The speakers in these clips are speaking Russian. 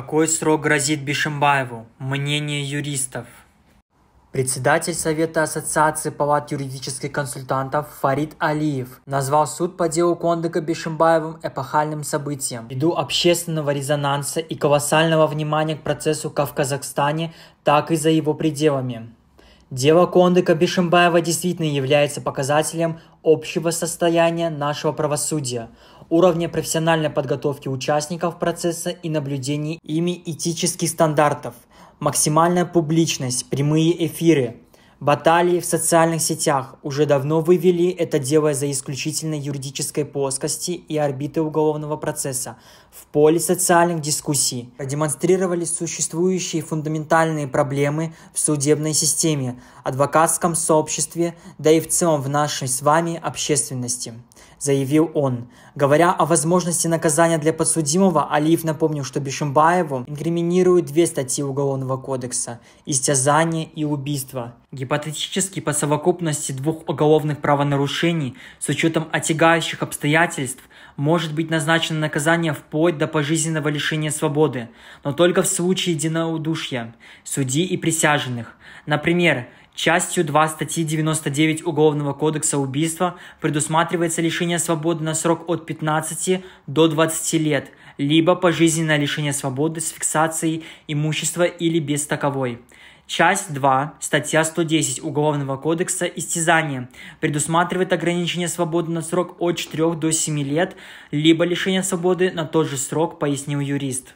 Какой срок грозит Бишимбаеву? Мнение юристов. Председатель Совета Ассоциации палат юридических консультантов Фарид Алиев назвал суд по делу Кондыка Бешимбаевым эпохальным событием. Ввиду общественного резонанса и колоссального внимания к процессу как в Казахстане, так и за его пределами. Дело Кондыка Бишимбаева действительно является показателем общего состояния нашего правосудия, уровня профессиональной подготовки участников процесса и наблюдений ими этических стандартов, максимальная публичность, прямые эфиры – Баталии в социальных сетях уже давно вывели это дело за исключительно юридической плоскости и орбиты уголовного процесса в поле социальных дискуссий, продемонстрировали существующие фундаментальные проблемы в судебной системе, адвокатском сообществе, да и в целом в нашей с вами общественности заявил он. Говоря о возможности наказания для подсудимого, Алиев напомнил, что Бишимбаеву инкриминируют две статьи Уголовного кодекса – истязание и убийство. Гипотетически по совокупности двух уголовных правонарушений с учетом отягающих обстоятельств может быть назначено наказание вплоть до пожизненного лишения свободы, но только в случае единодушия судьи и присяжных. Например, Частью 2 статьи 99 Уголовного кодекса убийства предусматривается лишение свободы на срок от 15 до 20 лет, либо пожизненное лишение свободы с фиксацией имущества или без таковой. Часть 2, статья 110 Уголовного кодекса «Истязание» предусматривает ограничение свободы на срок от 4 до 7 лет, либо лишение свободы на тот же срок, пояснил юрист.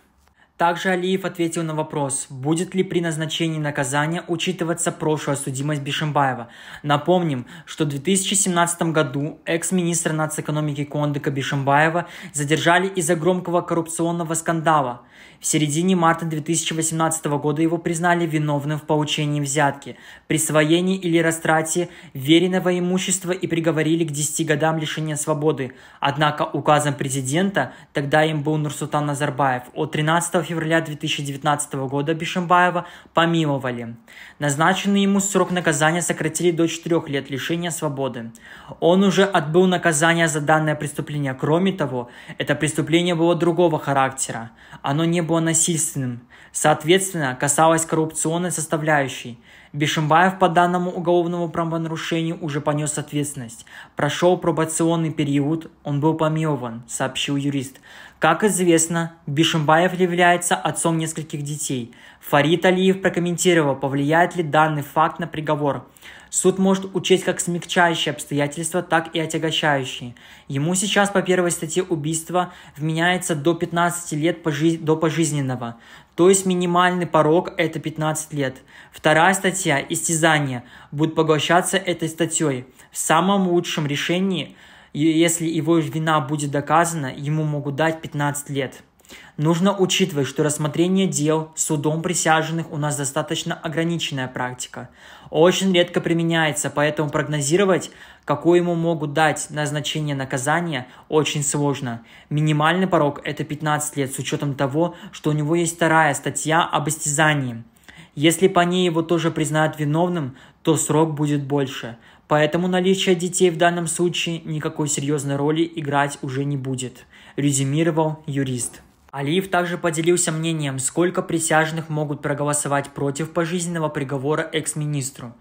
Также Алиев ответил на вопрос, будет ли при назначении наказания учитываться прошлая судимость Бишимбаева. Напомним, что в 2017 году экс-министра нацэкономики Кондыка Бишимбаева задержали из-за громкого коррупционного скандала. В середине марта 2018 года его признали виновным в получении взятки, присвоении или растрате веренного имущества и приговорили к 10 годам лишения свободы. Однако указом президента, тогда им был Нурсултан Назарбаев, от 13 февраля 2019 года Бишимбаева помиловали. Назначенный ему срок наказания сократили до 4 лет лишения свободы. Он уже отбыл наказание за данное преступление. Кроме того, это преступление было другого характера. Оно не было насильственным. Соответственно, касалось коррупционной составляющей. Бишимбаев по данному уголовному правонарушению уже понес ответственность. Прошел пробационный период, он был помилован, сообщил юрист. Как известно, Бишимбаев является отцом нескольких детей. Фарид Алиев прокомментировал, повлияет ли данный факт на приговор. Суд может учесть как смягчающие обстоятельства, так и отягощающие. Ему сейчас по первой статье убийства вменяется до 15 лет пожи... до пожизненного. То есть минимальный порог – это 15 лет. Вторая статья – истязание – будет поглощаться этой статьей. В самом лучшем решении – если его вина будет доказана, ему могут дать 15 лет. Нужно учитывать, что рассмотрение дел судом присяжных у нас достаточно ограниченная практика. Очень редко применяется, поэтому прогнозировать, какое ему могут дать назначение наказания, очень сложно. Минимальный порог – это 15 лет, с учетом того, что у него есть вторая статья об истязании. Если по ней его тоже признают виновным, то срок будет больше. Поэтому наличие детей в данном случае никакой серьезной роли играть уже не будет, резюмировал юрист. Алиев также поделился мнением, сколько присяжных могут проголосовать против пожизненного приговора экс-министру.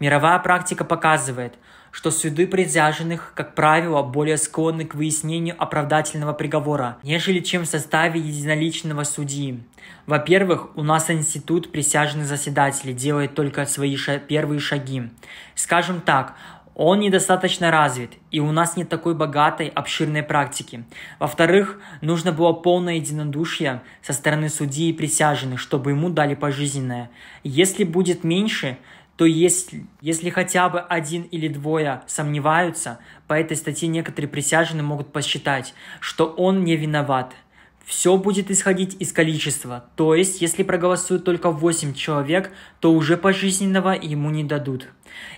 Мировая практика показывает, что суды присяжных, как правило, более склонны к выяснению оправдательного приговора, нежели чем в составе единоличного судьи. Во-первых, у нас институт присяжных заседателей делает только свои ша- первые шаги. Скажем так, он недостаточно развит, и у нас нет такой богатой, обширной практики. Во-вторых, нужно было полное единодушие со стороны судьи и присяжных, чтобы ему дали пожизненное. Если будет меньше, то есть если хотя бы один или двое сомневаются, по этой статье некоторые присяжные могут посчитать, что он не виноват – все будет исходить из количества, то есть если проголосуют только 8 человек, то уже пожизненного ему не дадут.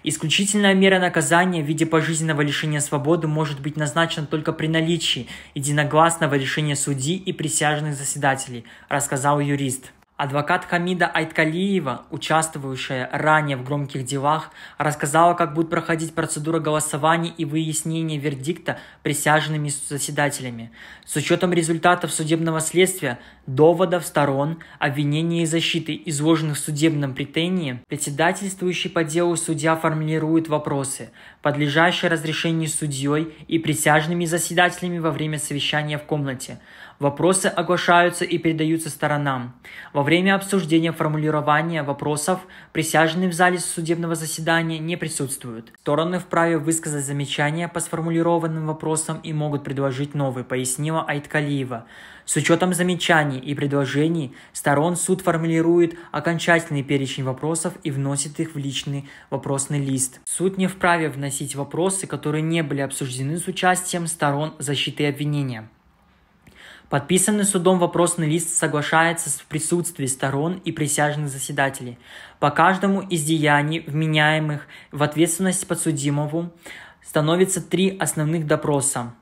Исключительная мера наказания в виде пожизненного лишения свободы может быть назначена только при наличии единогласного решения судьи и присяжных заседателей, рассказал юрист. Адвокат Хамида Айткалиева, участвующая ранее в громких делах, рассказала, как будет проходить процедура голосования и выяснения вердикта присяжными заседателями. С учетом результатов судебного следствия, доводов сторон, обвинения и защиты, изложенных в судебном претензии, председательствующий по делу судья формулирует вопросы, подлежащее разрешению судьей и присяжными заседателями во время совещания в комнате. Вопросы оглашаются и передаются сторонам. Во время обсуждения формулирования вопросов присяжные в зале судебного заседания не присутствуют. Стороны вправе высказать замечания по сформулированным вопросам и могут предложить новые, пояснила Айткалиева. С учетом замечаний и предложений сторон суд формулирует окончательный перечень вопросов и вносит их в личный вопросный лист. Суд не вправе вносить вносить вопросы, которые не были обсуждены с участием сторон защиты и обвинения. Подписанный судом вопросный лист соглашается в присутствии сторон и присяжных заседателей. По каждому из деяний, вменяемых в ответственность подсудимому, становится три основных допроса.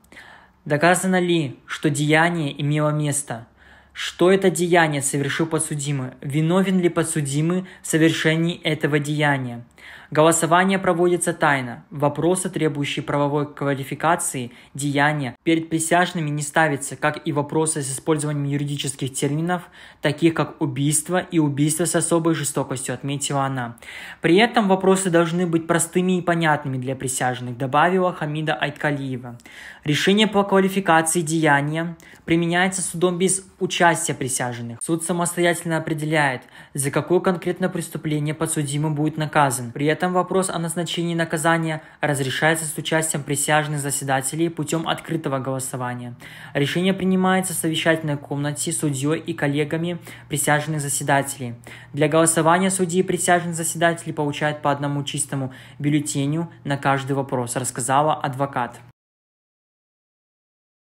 Доказано ли, что деяние имело место – что это деяние совершил подсудимый, виновен ли подсудимый в совершении этого деяния. Голосование проводится тайно. Вопросы, требующие правовой квалификации деяния, перед присяжными не ставятся, как и вопросы с использованием юридических терминов, таких как убийство и убийство с особой жестокостью, отметила она. При этом вопросы должны быть простыми и понятными для присяжных, добавила Хамида Айткалиева. Решение по квалификации деяния применяется судом без участия участия присяжных. Суд самостоятельно определяет, за какое конкретно преступление подсудимый будет наказан. При этом вопрос о назначении наказания разрешается с участием присяжных заседателей путем открытого голосования. Решение принимается в совещательной комнате судьей и коллегами присяжных заседателей. Для голосования судьи и присяжных заседателей получают по одному чистому бюллетеню на каждый вопрос, рассказала адвокат.